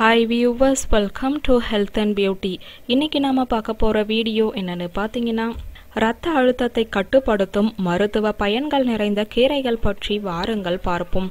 hi viewers welcome to health and beauty இன்னைக்கு நாம் பார்க்க போற வீடியோ என்னன்னு பாத்தீங்கன்னா ரத்த அழுத்தத்தை கட்டுப்படுத்தும் மருத்துவ பயன்கள் நிறைந்த கீரைகள் பற்றி வாருங்கள் பார்ப்போம்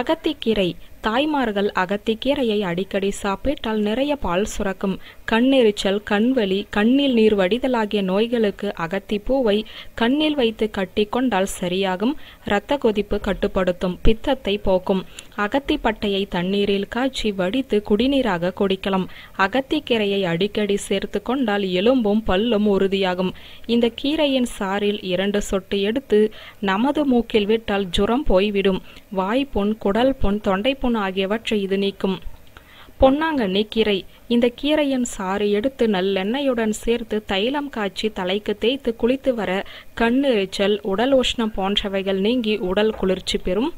அகத்திக்கீரை தாய்மார்கள் அகத்திக்கீரையை அடிக்கடி சாப்பிட்டால் நிறைய பால் சுரக்கும் கண்ணெரிச்சல் கண்வலி கண்ணில் நீர் வடிதலாகிய நோய்களுக்கு அகத்தி பூவை கண்ணில் வைத்து கட்டி கொண்டால் சரியாகும் இரத்த கொதிப்பு கட்டுப்படுத்தும் பித்தத்தை போக்கும் அகத்தி பட்டையை தண்ணீரில் காய்ச்சி வடித்து குடிநீராக குடிக்கலாம் அகத்தி கீரையை அடிக்கடி சேர்த்து கொண்டால் எலும்பும் பல்லும் உறுதியாகும் இந்த கீரையின் சாறில் இரண்டு சொட்டு எடுத்து நமது மூக்கில் விட்டால் ஜுரம் போய்விடும் வாய்ப்புண் குடல் புண் தொண்டை புண் புண் ஆகியவற்றை இது நீக்கும் பொன்னாங்கண்ணி கீரை இந்த கீரையின் சாறு எடுத்து நல்லெண்ணெயுடன் சேர்த்து தைலம் காய்ச்சி தலைக்கு தேய்த்து குளித்து வர கண் எரிச்சல் உடல் உஷ்ணம் போன்றவைகள் நீங்கி உடல் குளிர்ச்சி பெறும்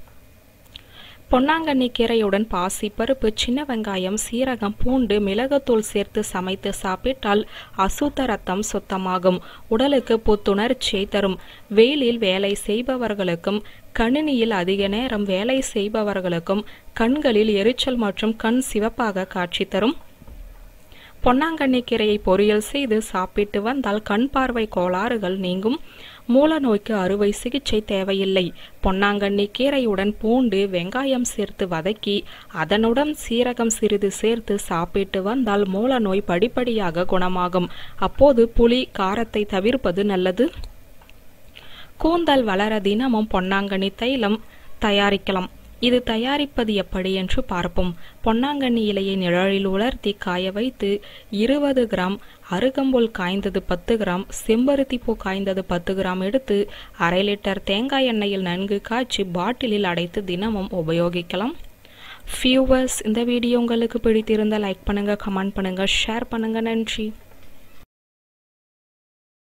பொன்னாங்கண்ணி கீரையுடன் பாசி பருப்பு சின்ன வெங்காயம் சீரகம் பூண்டு மிளகுத்தூள் சேர்த்து சமைத்து சாப்பிட்டால் அசுத்த ரத்தம் சுத்தமாகும் உடலுக்கு புத்துணர்ச்சியை தரும் வெயிலில் வேலை செய்பவர்களுக்கும் கணினியில் அதிக நேரம் வேலை செய்பவர்களுக்கும் கண்களில் எரிச்சல் மற்றும் கண் சிவப்பாக காட்சி தரும் பொன்னாங்கண்ணி கீரையை பொரியல் செய்து சாப்பிட்டு வந்தால் கண் பார்வை கோளாறுகள் நீங்கும் மூல நோய்க்கு அறுவை சிகிச்சை தேவையில்லை பொன்னாங்கண்ணி கீரையுடன் பூண்டு வெங்காயம் சேர்த்து வதக்கி அதனுடன் சீரகம் சிறிது சேர்த்து சாப்பிட்டு வந்தால் மூல நோய் படிப்படியாக குணமாகும் அப்போது புளி காரத்தை தவிர்ப்பது நல்லது கூந்தல் வளர தினமும் பொன்னாங்கண்ணி தைலம் தயாரிக்கலாம் இது தயாரிப்பது எப்படி என்று பார்ப்போம் பொன்னாங்கண்ணி இலையை நிழலில் உலர்த்தி காய வைத்து இருபது கிராம் அருகம்புல் காய்ந்தது பத்து கிராம் செம்பருத்தி பூ காய்ந்தது பத்து கிராம் எடுத்து அரை லிட்டர் தேங்காய் எண்ணெயில் நன்கு காய்ச்சி பாட்டிலில் அடைத்து தினமும் உபயோகிக்கலாம் ஃபியூவர்ஸ் இந்த வீடியோ உங்களுக்கு பிடித்திருந்தால் லைக் பண்ணுங்கள் கமெண்ட் பண்ணுங்கள் ஷேர் பண்ணுங்கள் நன்றி